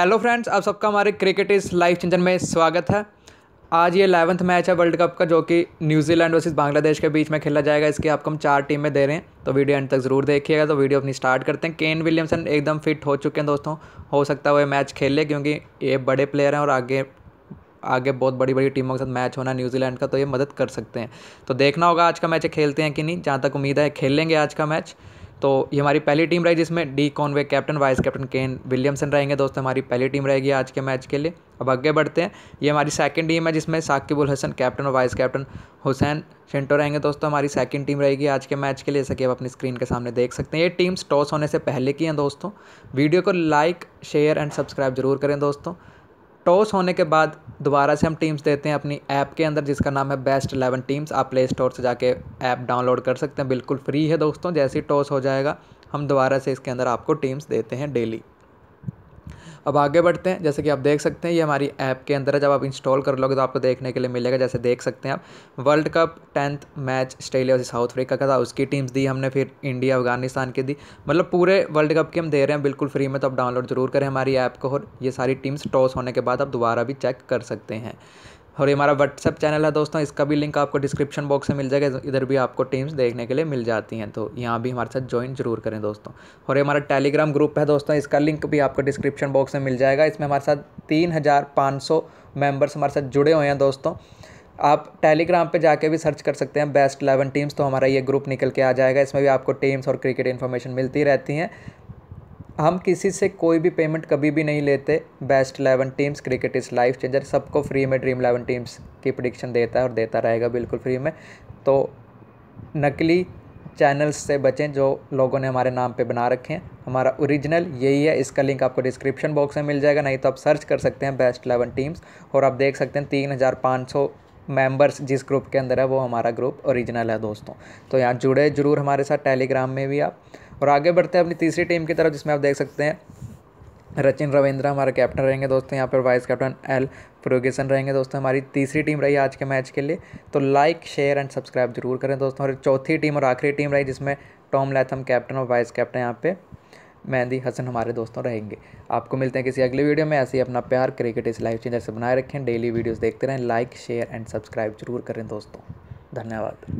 hello friends आप सबका हमारे क्रिकेट इस लाइफ चंचन में स्वागत है आज ये इलेवंथ मैच है वर्ल्ड कप का जो कि न्यूजीलैंड वर्सेस बांग्लादेश के बीच में खेला जाएगा इसकी आपको हम चार टीमें दे रहे हैं तो वीडियो एंड तक ज़रूर देखिएगा तो वीडियो अपनी स्टार्ट करते हैं केन विलियमसन एकदम फिट हो चुके हैं दोस्तों हो सकता है वो मैच खेले क्योंकि ये बड़े प्लेयर हैं और आगे आगे बहुत बड़ी बड़ी टीमों के साथ मैच होना न्यूजीलैंड का तो ये मदद कर सकते हैं तो देखना होगा आज का मैच खेलते हैं कि नहीं जहाँ तक उम्मीद है खेलेंगे आज का मैच तो ये हमारी पहली टीम रही जिसमें D Conway captain vice captain Kane Williamson रहेंगे दोस्तों हमारी पहली टीम रहेगी आज के मैच के लिए अब आगे बढ़ते हैं ये हमारी सेकंड टीम है जिसमें साकिबुल हसन कैप्टन और वाइस कैप्टन हुसैन शिंटो रहेंगे दोस्तों हमारी सेकंड टीम रहेगी आज के मैच के लिए जैसा कि आप अपनी स्क्रीन के सामने देख सकते हैं ये टीम्स टॉस होने से पहले की हैं दोस्तों वीडियो को लाइक शेयर एंड सब्सक्राइब जरूर करें दोस्तों टॉस होने के बाद दोबारा से हम टीम्स देते हैं अपनी ऐप के अंदर जिसका नाम है बेस्ट एलेवन टीम्स आप प्ले स्टोर से जाके ऐप डाउनलोड कर सकते हैं बिल्कुल फ्री है दोस्तों जैसे ही टॉस हो जाएगा हम दोबारा से इसके अंदर आपको टीम्स देते हैं डेली अब आगे बढ़ते हैं जैसे कि आप देख सकते हैं ये हमारी ऐप के अंदर है जब आप इंस्टॉल कर लोगे तो आपको देखने के लिए मिलेगा जैसे देख सकते हैं आप world cup tenth match Australia और साउथ अफ्रीका का था उसकी टीम्स दी हमने फिर इंडिया अफगानिस्तान की दी मतलब पूरे वर्ल्ड कप की हम दे रहे हैं बिल्कुल फ्री में तो आप डाउनलोड ज़रूर करें हमारी ऐप को और ये सारी टीम्स टॉस होने के बाद आप दोबारा भी चेक कर सकते हैं और ये हमारा व्हाट्सअप चैनल है दोस्तों इसका भी लिंक आपको डिस्क्रिप्शन बॉक्स में मिल जाएगा इधर भी आपको टीम्स देखने के लिए मिल जाती हैं तो यहाँ भी हमारे साथ ज्वाइन जरूर करें दोस्तों और ये हमारा टेलीग्राम ग्रुप है दोस्तों इसका लिंक भी आपको डिस्क्रिप्शन बॉक्स में मिल जाएगा इसमें हमारे साथ तीन हज़ार पाँच सौ मेम्बर्स हमारे साथ जुड़े हुए हैं दोस्तों आप टेलीग्राम पे जाके भी सर्च कर सकते हैं बेस्ट इलेवन टीम्स तो हमारा ये ग्रुप निकल के आ जाएगा इसमें भी आपको टीम्स और क्रिकेट इन्फॉर्मेशन मिलती रहती हैं हम किसी से कोई भी पेमेंट कभी भी नहीं लेते best eleven teams cricket is life changer सबको फ्री में ड्रीम इलेवन टीम्स की प्रडिक्शन देता है और देता रहेगा बिल्कुल फ्री में तो नकली चैनल्स से बचें जो लोगों ने हमारे नाम पे बना रखे हैं हमारा ओरिजिनल यही है इसका लिंक आपको डिस्क्रिप्शन बॉक्स में मिल जाएगा नहीं तो आप सर्च कर सकते हैं बेस्ट इलेवन टीम्स और आप देख सकते हैं तीन हज़ार पाँच सौ मेम्बर्स जिस ग्रुप के अंदर है वो हमारा ग्रुप ओरिजिनल है दोस्तों तो यहाँ जुड़े ज़रूर हमारे साथ टेलीग्राम में भी आप और आगे बढ़ते हैं अपनी तीसरी टीम की तरफ जिसमें आप देख सकते हैं रचिन रविंद्र हमारे कैप्टन रहेंगे दोस्तों यहाँ पर वाइस कैप्टन एल प्रोगेसन रहेंगे दोस्तों हमारी तीसरी टीम रही आज के मैच के लिए तो लाइक शेयर एंड सब्सक्राइब जरूर करें दोस्तों और चौथी टीम और आखिरी टीम रही जिसमें टॉम लैथम कैप्टन और वाइस कैप्टन यहाँ पे मेहंदी हसन हमारे दोस्तों रहेंगे आपको मिलते हैं किसी अगली वीडियो में ऐसे ही अपना प्यार क्रिकेट इस लाइफ चेंजर से बनाए रखें डेली वीडियोज़ देखते रहें लाइक शेयर एंड सब्सक्राइब जरूर करें दोस्तों धन्यवाद